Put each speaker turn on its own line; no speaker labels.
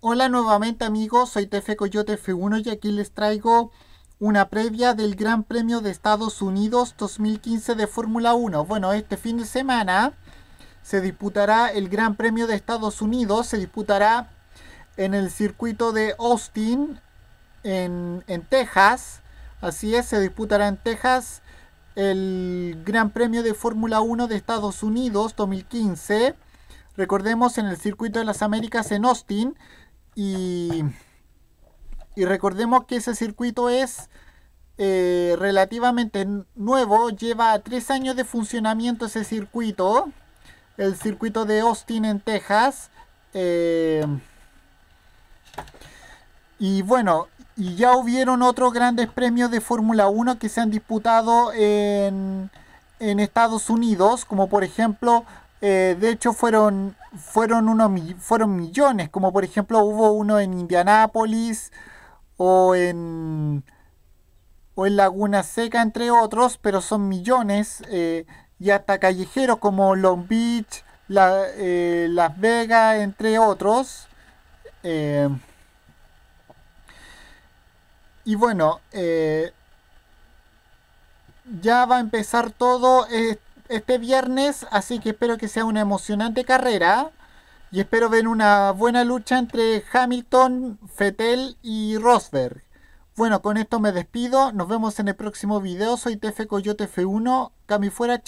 Hola nuevamente amigos, soy Tefe Coyote F1 y aquí les traigo una previa del Gran Premio de Estados Unidos 2015 de Fórmula 1. Bueno, este fin de semana se disputará el Gran Premio de Estados Unidos, se disputará en el circuito de Austin, en, en Texas. Así es, se disputará en Texas el Gran Premio de Fórmula 1 de Estados Unidos 2015. Recordemos en el Circuito de las Américas en Austin y, recordemos que ese circuito es eh, relativamente nuevo, lleva tres años de funcionamiento ese circuito, el circuito de Austin en Texas. Eh, y bueno, y ya hubieron otros grandes premios de Fórmula 1 que se han disputado en, en Estados Unidos, como por ejemplo eh, de hecho, fueron, fueron, fueron millones, como por ejemplo hubo uno en Indianápolis o en, o en Laguna Seca, entre otros, pero son millones. Eh, y hasta callejeros como Long Beach, la, eh, Las Vegas, entre otros. y bueno, ya va a empezar todo. esto este viernes, así que espero que sea una emocionante carrera y espero ver una buena lucha entre Hamilton, Fettel y Rosberg. Bueno, con esto me despido, nos vemos en el próximo video, soy TF Coyote F1, Cami fuera.